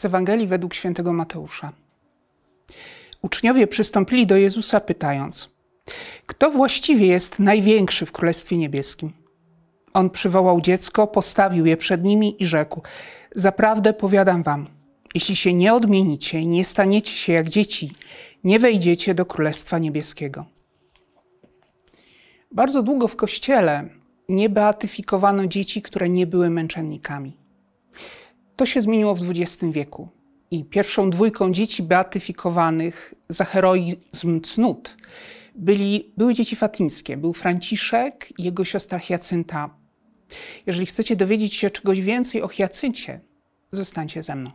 Z Ewangelii według świętego Mateusza. Uczniowie przystąpili do Jezusa pytając: Kto właściwie jest największy w Królestwie Niebieskim? On przywołał dziecko, postawił je przed nimi i rzekł: Zaprawdę powiadam wam, jeśli się nie odmienicie i nie staniecie się jak dzieci, nie wejdziecie do Królestwa Niebieskiego. Bardzo długo w kościele nie beatyfikowano dzieci, które nie były męczennikami. To się zmieniło w XX wieku i pierwszą dwójką dzieci beatyfikowanych za heroizm cnót byli, były dzieci fatimskie. Był Franciszek i jego siostra Hiacynta. Jeżeli chcecie dowiedzieć się czegoś więcej o Hiacyncie, zostańcie ze mną.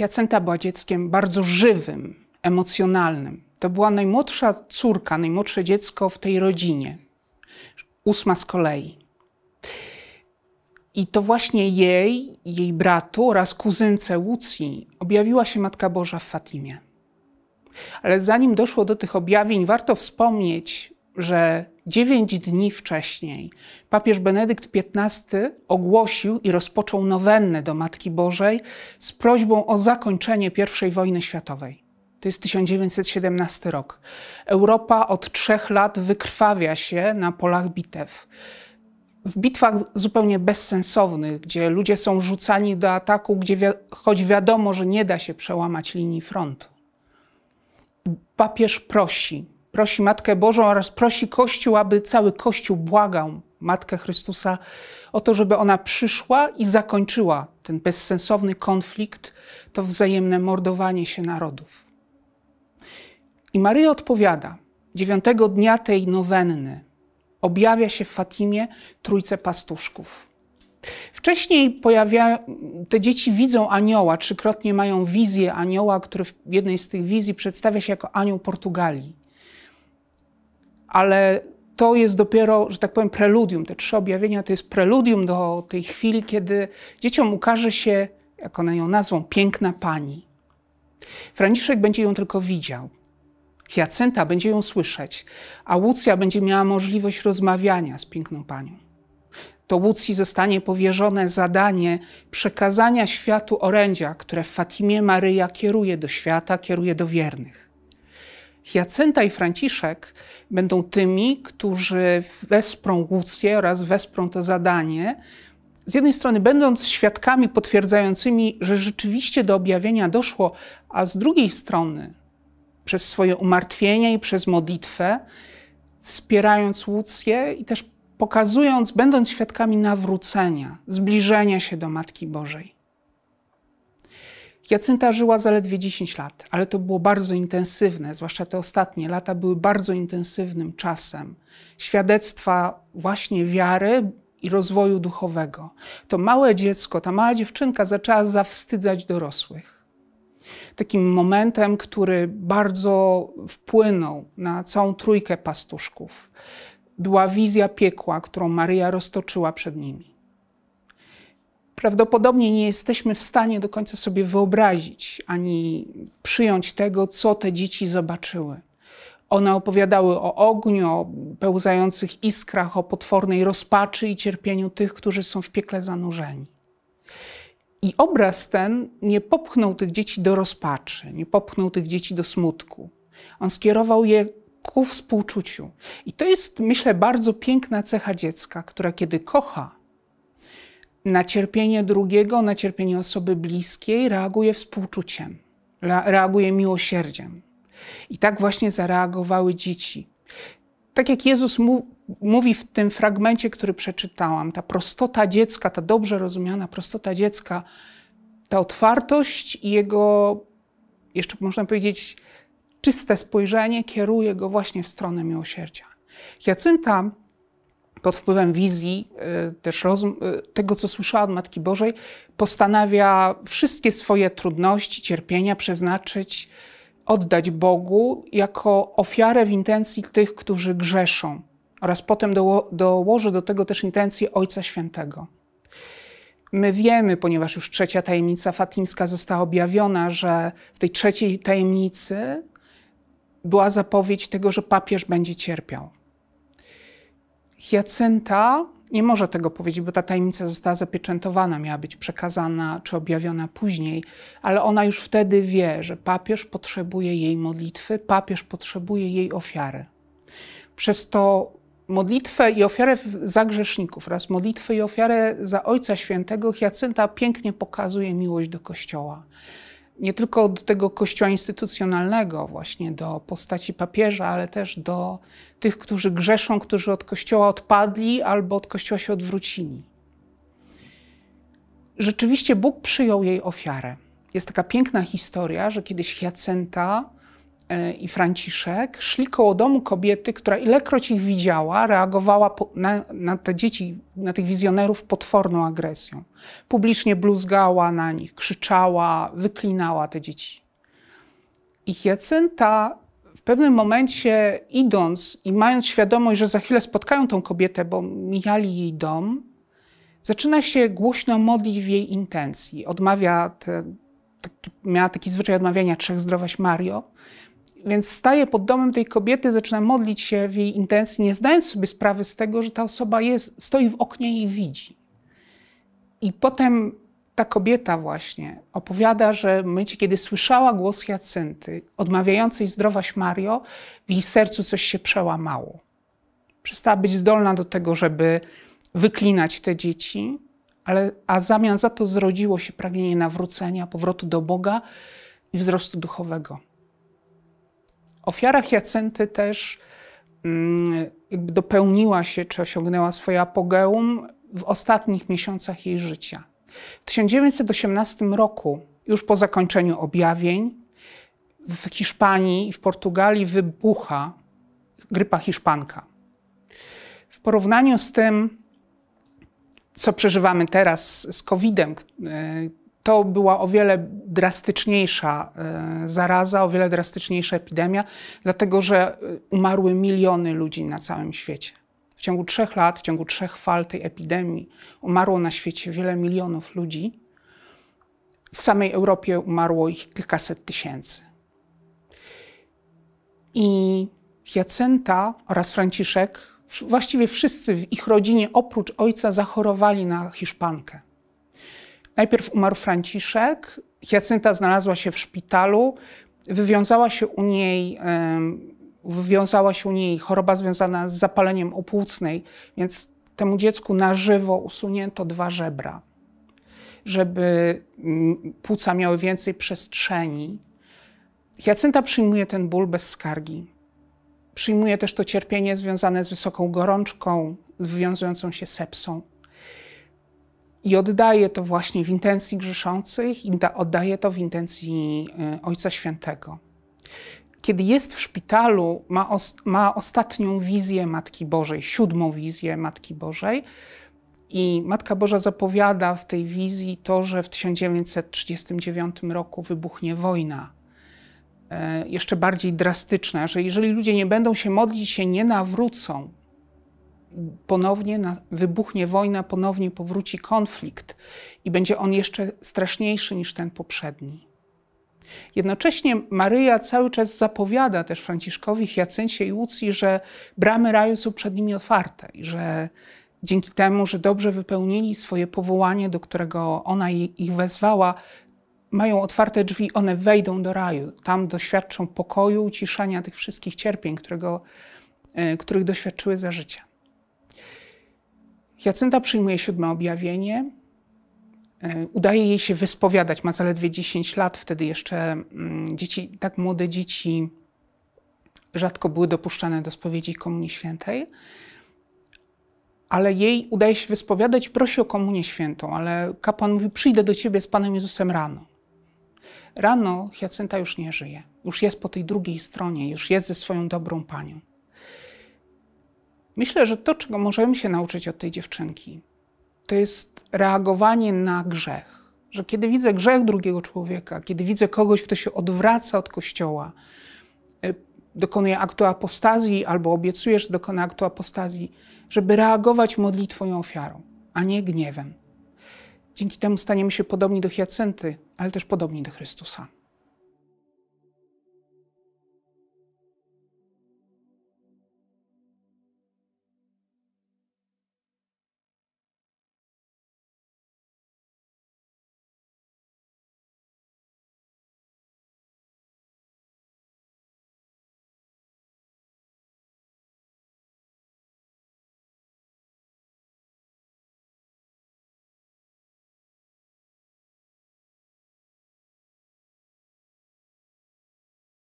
Jacenta była dzieckiem bardzo żywym, emocjonalnym. To była najmłodsza córka, najmłodsze dziecko w tej rodzinie, ósma z kolei. I to właśnie jej, jej bratu oraz kuzynce Łucji objawiła się Matka Boża w Fatimie. Ale zanim doszło do tych objawień, warto wspomnieć że dziewięć dni wcześniej papież Benedykt XV ogłosił i rozpoczął nowennę do Matki Bożej z prośbą o zakończenie I wojny światowej. To jest 1917 rok. Europa od trzech lat wykrwawia się na polach bitew. W bitwach zupełnie bezsensownych, gdzie ludzie są rzucani do ataku, gdzie wi choć wiadomo, że nie da się przełamać linii frontu. Papież prosi, prosi Matkę Bożą oraz prosi Kościół, aby cały Kościół błagał Matkę Chrystusa o to, żeby ona przyszła i zakończyła ten bezsensowny konflikt, to wzajemne mordowanie się narodów. I Maryja odpowiada, dziewiątego dnia tej nowenny objawia się w Fatimie trójce pastuszków. Wcześniej pojawia, te dzieci widzą anioła, trzykrotnie mają wizję anioła, który w jednej z tych wizji przedstawia się jako anioł Portugalii ale to jest dopiero, że tak powiem, preludium. Te trzy objawienia to jest preludium do tej chwili, kiedy dzieciom ukaże się, jak one ją nazwą, piękna pani. Franciszek będzie ją tylko widział. Hiacenta będzie ją słyszeć, a Łucja będzie miała możliwość rozmawiania z piękną panią. To Łucji zostanie powierzone zadanie przekazania światu orędzia, które w Fatimie Maryja kieruje do świata, kieruje do wiernych. Hiacynta i Franciszek będą tymi, którzy wesprą Łucję oraz wesprą to zadanie, z jednej strony będąc świadkami potwierdzającymi, że rzeczywiście do objawienia doszło, a z drugiej strony przez swoje umartwienia i przez modlitwę, wspierając Łucję i też pokazując, będąc świadkami nawrócenia, zbliżenia się do Matki Bożej. Jacynta żyła zaledwie 10 lat, ale to było bardzo intensywne, zwłaszcza te ostatnie lata były bardzo intensywnym czasem świadectwa właśnie wiary i rozwoju duchowego. To małe dziecko, ta mała dziewczynka zaczęła zawstydzać dorosłych. Takim momentem, który bardzo wpłynął na całą trójkę pastuszków, była wizja piekła, którą Maryja roztoczyła przed nimi prawdopodobnie nie jesteśmy w stanie do końca sobie wyobrazić ani przyjąć tego, co te dzieci zobaczyły. One opowiadały o ogniu, o pełzających iskrach, o potwornej rozpaczy i cierpieniu tych, którzy są w piekle zanurzeni. I obraz ten nie popchnął tych dzieci do rozpaczy, nie popchnął tych dzieci do smutku. On skierował je ku współczuciu. I to jest, myślę, bardzo piękna cecha dziecka, która kiedy kocha, na cierpienie drugiego, na cierpienie osoby bliskiej reaguje współczuciem, reaguje miłosierdziem. I tak właśnie zareagowały dzieci. Tak jak Jezus mu, mówi w tym fragmencie, który przeczytałam, ta prostota dziecka, ta dobrze rozumiana prostota dziecka, ta otwartość i jego, jeszcze można powiedzieć, czyste spojrzenie kieruje go właśnie w stronę miłosierdzia. Jacynta pod wpływem wizji, y, też rozum, y, tego, co słyszała od Matki Bożej, postanawia wszystkie swoje trudności, cierpienia przeznaczyć, oddać Bogu jako ofiarę w intencji tych, którzy grzeszą, oraz potem do, dołoży do tego też intencję Ojca Świętego. My wiemy, ponieważ już trzecia tajemnica fatimska została objawiona, że w tej trzeciej tajemnicy była zapowiedź tego, że papież będzie cierpiał. Jacynta nie może tego powiedzieć, bo ta tajemnica została zapieczętowana, miała być przekazana czy objawiona później, ale ona już wtedy wie, że papież potrzebuje jej modlitwy, papież potrzebuje jej ofiary. Przez to modlitwę i ofiarę za grzeszników oraz modlitwę i ofiarę za Ojca Świętego Hiacynta pięknie pokazuje miłość do Kościoła nie tylko od tego kościoła instytucjonalnego, właśnie do postaci papieża, ale też do tych, którzy grzeszą, którzy od kościoła odpadli albo od kościoła się odwrócili. Rzeczywiście Bóg przyjął jej ofiarę. Jest taka piękna historia, że kiedyś Jacenta E, i Franciszek szli koło domu kobiety, która ilekroć ich widziała, reagowała po, na, na, te dzieci, na tych wizjonerów potworną agresją. Publicznie bluzgała na nich, krzyczała, wyklinała te dzieci. I Jacynta w pewnym momencie idąc i mając świadomość, że za chwilę spotkają tą kobietę, bo mijali jej dom, zaczyna się głośno modlić w jej intencji. Odmawia te, miała taki zwyczaj odmawiania trzech zdrowaś Mario, więc staję pod domem tej kobiety, zaczynam modlić się w jej intencji, nie zdając sobie sprawy z tego, że ta osoba jest, stoi w oknie i widzi. I potem ta kobieta właśnie opowiada, że w momencie, kiedy słyszała głos Jacynty, odmawiającej zdrowaś Mario, w jej sercu coś się przełamało. Przestała być zdolna do tego, żeby wyklinać te dzieci, ale, a zamian za to zrodziło się pragnienie nawrócenia, powrotu do Boga i wzrostu duchowego ofiara Hiacynty też mm, dopełniła się czy osiągnęła swoje apogeum w ostatnich miesiącach jej życia. W 1918 roku, już po zakończeniu objawień, w Hiszpanii i w Portugalii wybucha grypa hiszpanka. W porównaniu z tym, co przeżywamy teraz z COVID-em, e, to była o wiele drastyczniejsza e, zaraza, o wiele drastyczniejsza epidemia, dlatego że e, umarły miliony ludzi na całym świecie. W ciągu trzech lat, w ciągu trzech fal tej epidemii umarło na świecie wiele milionów ludzi. W samej Europie umarło ich kilkaset tysięcy. I Jacenta oraz Franciszek, właściwie wszyscy w ich rodzinie oprócz ojca, zachorowali na hiszpankę. Najpierw umarł Franciszek, Jacynta znalazła się w szpitalu, wywiązała się u niej, wywiązała się u niej choroba związana z zapaleniem opłucnej, więc temu dziecku na żywo usunięto dwa żebra, żeby mm, płuca miały więcej przestrzeni. Jacynta przyjmuje ten ból bez skargi. Przyjmuje też to cierpienie związane z wysoką gorączką, wywiązującą się sepsą. I oddaje to właśnie w intencji grzeszących, i oddaje to w intencji e, Ojca Świętego. Kiedy jest w szpitalu, ma, os ma ostatnią wizję Matki Bożej, siódmą wizję Matki Bożej. I Matka Boża zapowiada w tej wizji to, że w 1939 roku wybuchnie wojna e, jeszcze bardziej drastyczna, że jeżeli ludzie nie będą się modlić, się nie nawrócą, ponownie na, wybuchnie wojna, ponownie powróci konflikt i będzie on jeszcze straszniejszy niż ten poprzedni. Jednocześnie Maryja cały czas zapowiada też Franciszkowi, Hiacyncie i Łucji, że bramy raju są przed nimi otwarte i że dzięki temu, że dobrze wypełnili swoje powołanie, do którego ona ich wezwała, mają otwarte drzwi, one wejdą do raju. Tam doświadczą pokoju, uciszania tych wszystkich cierpień, którego, e, których doświadczyły za życia. Jacynta przyjmuje siódme objawienie. E, udaje jej się wyspowiadać, ma zaledwie 10 lat, wtedy jeszcze mm, dzieci, tak młode dzieci rzadko były dopuszczane do spowiedzi Komunii Świętej. Ale jej udaje się wyspowiadać, prosi o Komunię Świętą, ale kapłan mówi: Przyjdę do ciebie z Panem Jezusem rano. Rano Jacynta już nie żyje, już jest po tej drugiej stronie, już jest ze swoją dobrą panią. Myślę, że to, czego możemy się nauczyć od tej dziewczynki, to jest reagowanie na grzech. Że kiedy widzę grzech drugiego człowieka, kiedy widzę kogoś, kto się odwraca od kościoła, y, dokonuje aktu apostazji albo obiecuje, że dokona aktu apostazji, żeby reagować modlitwą i ofiarą, a nie gniewem. Dzięki temu staniemy się podobni do Hiacynty, ale też podobni do Chrystusa.